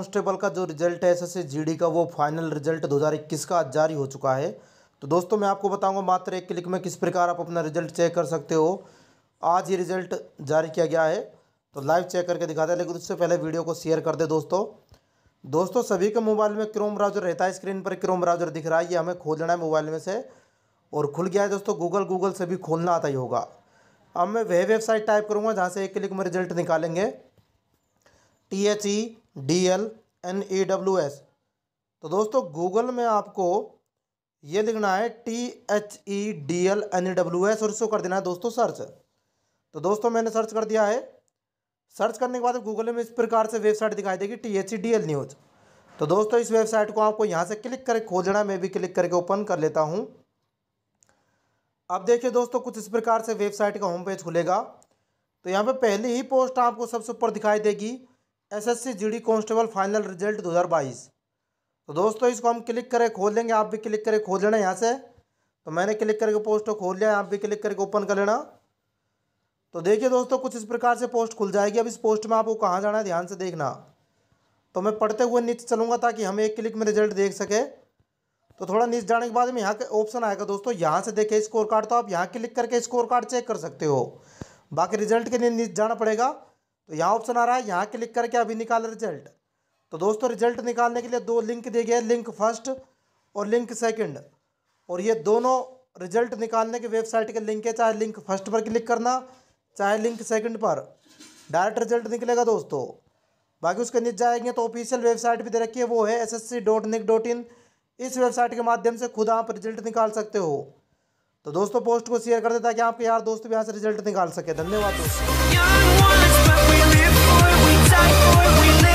constable का जो result है एस एस का वो फाइनल रिजल्ट 2021 का जारी हो चुका है तो दोस्तों मैं आपको बताऊंगा मात्र एक क्लिक में किस प्रकार आप अपना रिजल्ट चेक कर सकते हो आज ये रिजल्ट जारी किया गया है तो लाइव चेक करके दिखाते हैं लेकिन उससे पहले वीडियो को शेयर कर दे दोस्तों दोस्तों सभी के मोबाइल में क्रोम ब्राउजर रहता है स्क्रीन पर क्रोम ब्राउजर दिख रहा है ये हमें खोलना है मोबाइल में से और खुल गया है दोस्तों गूगल गूगल से भी खोलना आता ही होगा अब मैं वह वेबसाइट टाइप करूँगा जहाँ से एक क्लिक में रिजल्ट निकालेंगे T H E D L N E W S तो दोस्तों गूगल में आपको ये लिखना है T H E D L N E W S और इसको कर देना है दोस्तों सर्च तो दोस्तों मैंने सर्च कर दिया है सर्च करने के बाद गूगल में इस प्रकार से वेबसाइट दिखाई देगी T H E D L news तो दोस्तों इस वेबसाइट को आपको यहाँ से क्लिक करके खोजना मैं भी क्लिक करके ओपन कर लेता हूँ अब देखिए दोस्तों कुछ इस प्रकार से वेबसाइट का होम पेज खुलेगा तो यहाँ पे पहली ही पोस्ट आपको सबसे ऊपर दिखाई देगी SSC GD constable final result 2022 तो दोस्तों इसको हम क्लिक करके खोल लेंगे आप भी क्लिक करके खोल लेना यहाँ से तो मैंने क्लिक करके पोस्ट को खोल लिया आप भी क्लिक करके ओपन कर लेना तो देखिए दोस्तों कुछ इस प्रकार से पोस्ट खुल जाएगी अब इस पोस्ट में आपको कहाँ जाना है ध्यान से देखना तो मैं पढ़ते हुए नीचे चलूँगा ताकि हम एक क्लिक में रिजल्ट देख सके तो थोड़ा नीचे जाने के बाद में यहाँ का ऑप्शन आएगा दोस्तों यहाँ से देखे स्कोर कार्ड तो आप यहाँ क्लिक करके स्कोर कार्ड चेक कर सकते हो बाकी रिजल्ट के लिए नीचे जाना पड़ेगा तो यहाँ ऑप्शन आ रहा है यहाँ क्लिक करके अभी निकाल रिजल्ट तो दोस्तों रिजल्ट निकालने के लिए दो लिंक दिए गए लिंक फर्स्ट और लिंक सेकंड और ये दोनों रिजल्ट निकालने के वेबसाइट के लिंक है चाहे लिंक फर्स्ट पर क्लिक करना चाहे लिंक सेकंड पर डायरेक्ट रिजल्ट निकलेगा दोस्तों बाकी उसके नीचे जाएंगे तो ऑफिशियल वेबसाइट भी दे रखी है वो है S S C dot NIC dot in इस वेबसाइट के माध्यम से खुद आप रिजल्ट निकाल सकते हो तो दोस्तों पोस्ट को शेयर कर दे ताकि आपके यार दोस्त भी यहाँ से रिजल्ट निकाल सके धन्यवाद दोस्तों